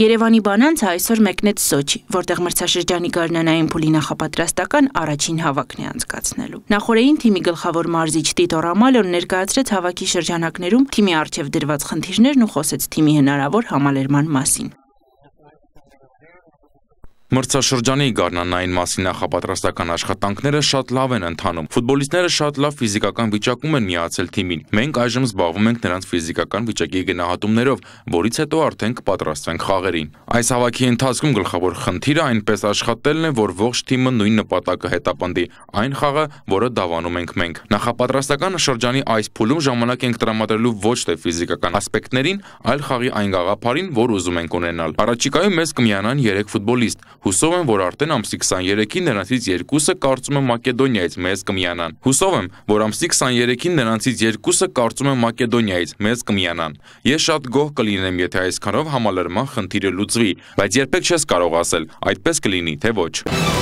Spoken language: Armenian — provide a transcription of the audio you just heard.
Երևանի բանանցը այսօր մեկնեց Սոչի, որտեղ մրցաշրջանի գարնանային փուլի նախապատրաստական առաջին հավաքն է անցկացնելու։ Նախորդին թիմի գլխավոր մարզիչ Տիտո Ռամալոն ներկայացրեց հավաքի շրջանակներում թիմի արժև դրված խնդիրներն ու խոսեց թիմի հնարավոր համալերման մասին։ Մրցաշրջանի գարնանային մասի նախապատրաստական աշխատանքները շատ լավ են ընթանում։ Ֆուտբոլիստները շատ լավ ֆիզիկական վիճակում են միացել թիմին։ Մենք այժմ զբաղվում ենք նրանց ֆիզիկական վիճակի գնահատումներով, որից հետո արդեն կպատրաստվենք խաղերին։ Այս հավաքի ընթացքում գլխավոր խնդիրը այնպես աշխատելն է, որ ողջ թիմը նույն նպատակը հետապնդի՝ այն խաղը, որը դավանում ենք մենք։ Նախապատրաստական շրջանի այս փուլում ժամանակ ենք տրամադրելու ոչ թե ֆիզիկական ասպեկտներին, այլ խաղի այն գաղափարին, որ ուզում ենք ունենալ։ Առաջիկայում մեզ կմիանան 3 ֆուտբոլիստ, Հուսով եմ, որ արդեն ամսի 23-ին նրանցից երկուսը կարծում եմ Մակեդոնիայից մեզ կմիանան։ Հուսով եմ, որ ամսի 23-ին նրանցից երկուսը կարծում եմ Մակեդոնիայից մեզ կմիանան։ Ես շատ գոհ կլինեմ, եթե այսքանով համալրման խնդիրը լուծվի, բայց երբեք չես կարող ասել, այդպես կլինի, թե ոչ։